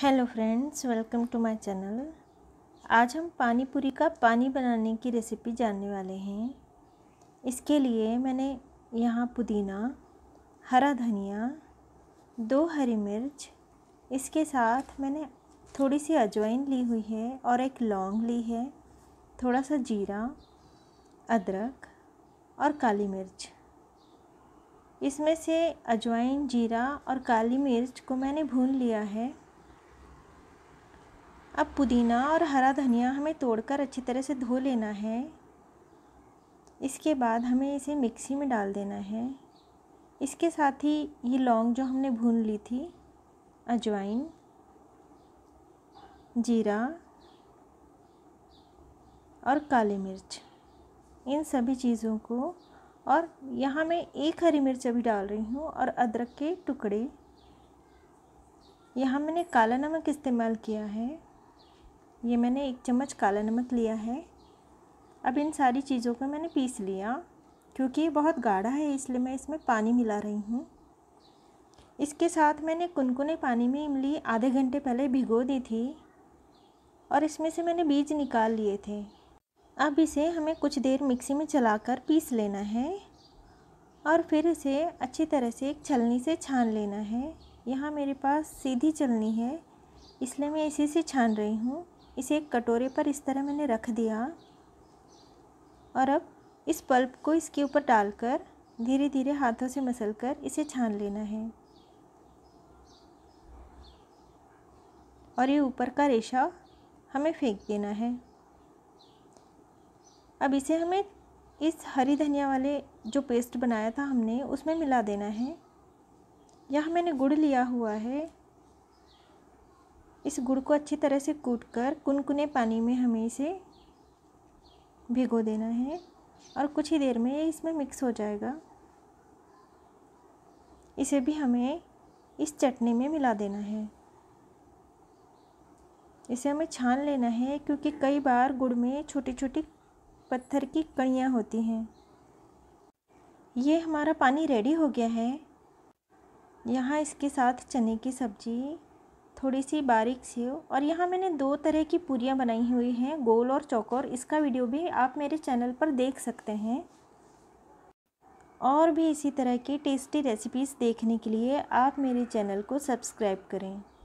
hello friends welcome to my channel आज हम पानी पूरी का पानी बनाने की रेसिपी जानने वाले हैं इसके लिए मैंने यहाँ पुदीना हरा धनिया दो हरी मिर्च इसके साथ मैंने थोड़ी सी अजवाइन ली हुई है और एक लौंग ली है थोड़ा सा जीरा अदरक और काली मिर्च इसमें से अजवाइन जीरा और काली मिर्च को मैंने भून लिया है अब पुदीना और हरा धनिया हमें तोड़कर अच्छी तरह से धो लेना है इसके बाद हमें इसे मिक्सी में डाल देना है इसके साथ ही ये लौंग जो हमने भून ली थी अजवाइन जीरा और काली मिर्च इन सभी चीज़ों को और यहाँ मैं एक हरी मिर्च अभी डाल रही हूँ और अदरक के टुकड़े यहाँ मैंने काला नमक इस्तेमाल किया है ये मैंने एक चम्मच काला नमक लिया है अब इन सारी चीज़ों को मैंने पीस लिया क्योंकि ये बहुत गाढ़ा है इसलिए मैं इसमें पानी मिला रही हूँ इसके साथ मैंने कुनकुने पानी में इमली आधे घंटे पहले भिगो दी थी और इसमें से मैंने बीज निकाल लिए थे अब इसे हमें कुछ देर मिक्सी में चलाकर पीस लेना है और फिर इसे अच्छी तरह से एक छलनी से छान लेना है यहाँ मेरे पास सीधी छलनी है इसलिए मैं इसी से छान रही हूँ इसे एक कटोरे पर इस तरह मैंने रख दिया और अब इस पल्प को इसके ऊपर डालकर धीरे धीरे हाथों से मसल कर इसे छान लेना है और ये ऊपर का रेशा हमें फेंक देना है अब इसे हमें इस हरी धनिया वाले जो पेस्ट बनाया था हमने उसमें मिला देना है यहाँ मैंने गुड़ लिया हुआ है इस गुड़ को अच्छी तरह से कूट कर कुनकुने पानी में हमें इसे भिगो देना है और कुछ ही देर में ये इसमें मिक्स हो जाएगा इसे भी हमें इस चटनी में मिला देना है इसे हमें छान लेना है क्योंकि कई बार गुड़ में छोटी छोटी पत्थर की कड़ियाँ होती हैं ये हमारा पानी रेडी हो गया है यहाँ इसके साथ चने की सब्ज़ी थोड़ी सी बारीक सी हो और यहाँ मैंने दो तरह की पूरियाँ बनाई हुई हैं गोल और चौकोर इसका वीडियो भी आप मेरे चैनल पर देख सकते हैं और भी इसी तरह की टेस्टी रेसिपीज़ देखने के लिए आप मेरे चैनल को सब्सक्राइब करें